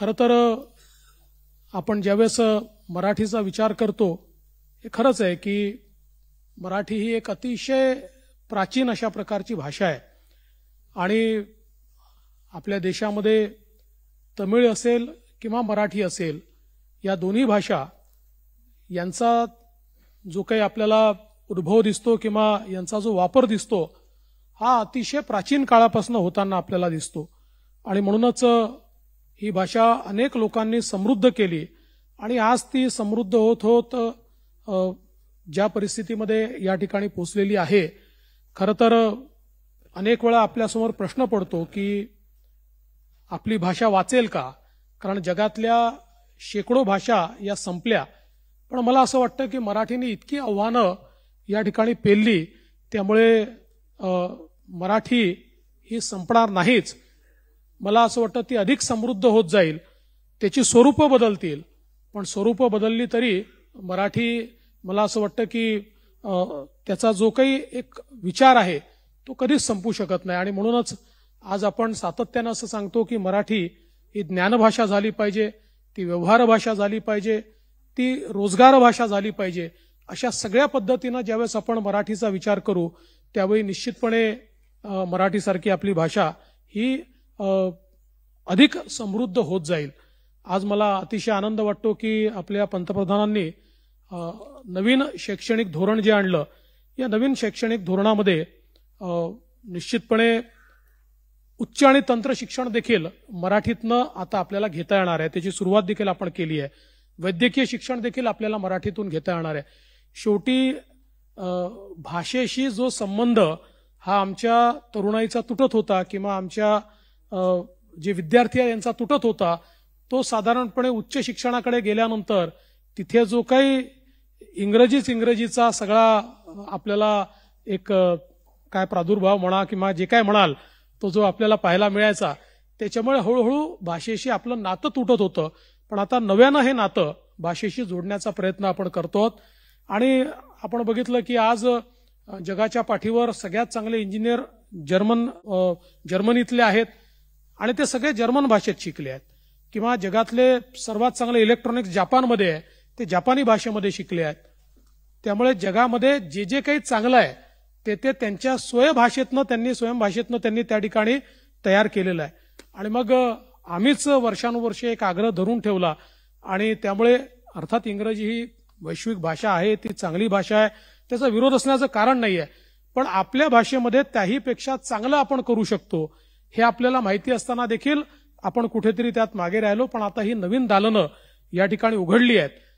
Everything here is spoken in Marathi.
खरं तर आपण ज्यावेळेस मराठीचा विचार करतो हे खरंच आहे की मराठी ही एक अतिशय प्राचीन अशा प्रकारची भाषा आहे आणि आपल्या देशामध्ये तमिळ असेल किंवा मराठी असेल या दोन्ही भाषा यांचा जो काही आपल्याला उद्भव दिसतो किंवा यांचा जो वापर दिसतो हा अतिशय प्राचीन काळापासून होताना आपल्याला दिसतो आणि म्हणूनच ही भाषा अनेक लोकांनी समृद्ध केली आणि आज ती समृद्ध होत होत ज्या परिस्थितीमध्ये या ठिकाणी पोचलेली आहे खरं तर अनेक वेळा आपल्यासमोर प्रश्न पडतो की आपली भाषा वाचेल का कारण जगातल्या शेकडो भाषा या संपल्या पण मला असं वाटतं की मराठीने इतकी आव्हानं या ठिकाणी पेलली त्यामुळे मराठी ही संपणार नाहीच मला असं वाटतं ती अधिक समृद्ध होत जाईल त्याची स्वरूपं बदलतील पण स्वरूपं बदलली तरी मराठी मला असं वाटतं की त्याचा जो काही एक विचार आहे तो कधीच संपू शकत नाही आणि म्हणूनच आज आपण सातत्यानं असं सांगतो की मराठी ही ज्ञानभाषा झाली पाहिजे ती व्यवहार भाषा झाली पाहिजे ती रोजगार भाषा झाली पाहिजे अशा सगळ्या पद्धतीनं ज्यावेळेस आपण मराठीचा विचार करू त्यावेळी निश्चितपणे मराठीसारखी आपली भाषा ही अधिक समृद्ध होत जाईल आज मला अतिशय आनंद वाटतो की आपल्या पंतप्रधानांनी नवीन शैक्षणिक धोरण जे आणलं या नवीन शैक्षणिक धोरणामध्ये निश्चितपणे उच्च आणि तंत्र शिक्षण देखील मराठीतनं आता आपल्याला घेता येणार आहे त्याची सुरुवात देखील आपण केली आहे वैद्यकीय शिक्षण देखील आपल्याला मराठीतून घेता येणार आहे शेवटी भाषेशी जो संबंध हा आमच्या तरुणाईचा तुटत होता किंवा आमच्या जे विद्यार्थी आहे यांचा तुटत होता तो साधारणपणे उच्च शिक्षणाकडे गेल्यानंतर तिथे जो काही इंग्रजीच इंग्रजीचा सगळा आपल्याला एक काय प्रादुर्भाव म्हणा किंवा जे काय म्हणाल तो जो आपल्याला पाहायला मिळायचा त्याच्यामुळे हळूहळू भाषेशी आपलं नातं तुटत होतं पण आता नव्यानं हे नातं भाषेशी जोडण्याचा प्रयत्न आपण करतो आणि आपण बघितलं की आज जगाच्या पाठीवर सगळ्यात चांगले इंजिनियर जर्मन जर्मनीतले आहेत आणि ते सगळे जर्मन भाषेत शिकले आहेत किंवा जगातले सर्वात चांगले इलेक्ट्रॉनिक्स जपानमध्ये आहे ते जपानी भाषेमध्ये शिकले आहेत त्यामुळे जगामध्ये जे जे काही चांगलं आहे ते ते त्यांच्या स्वयंभाषेतनं त्यांनी स्वयंभाषेतनं त्यांनी त्या ठिकाणी तयार केलेलं आहे आणि मग आम्हीच वर्षानुवर्षे एक आग्रह धरून ठेवला आणि त्यामुळे अर्थात इंग्रजी ही वैश्विक भाषा आहे ती चांगली भाषा आहे त्याचा विरोध असण्याचं कारण नाही आहे पण आपल्या भाषेमध्ये त्याहीपेक्षा चांगलं आपण करू शकतो हे आपल्याला माहिती असताना देखील आपण कुठेतरी त्यात मागे राहिलो पण आता ही नवीन दालनं या ठिकाणी उघडली आहेत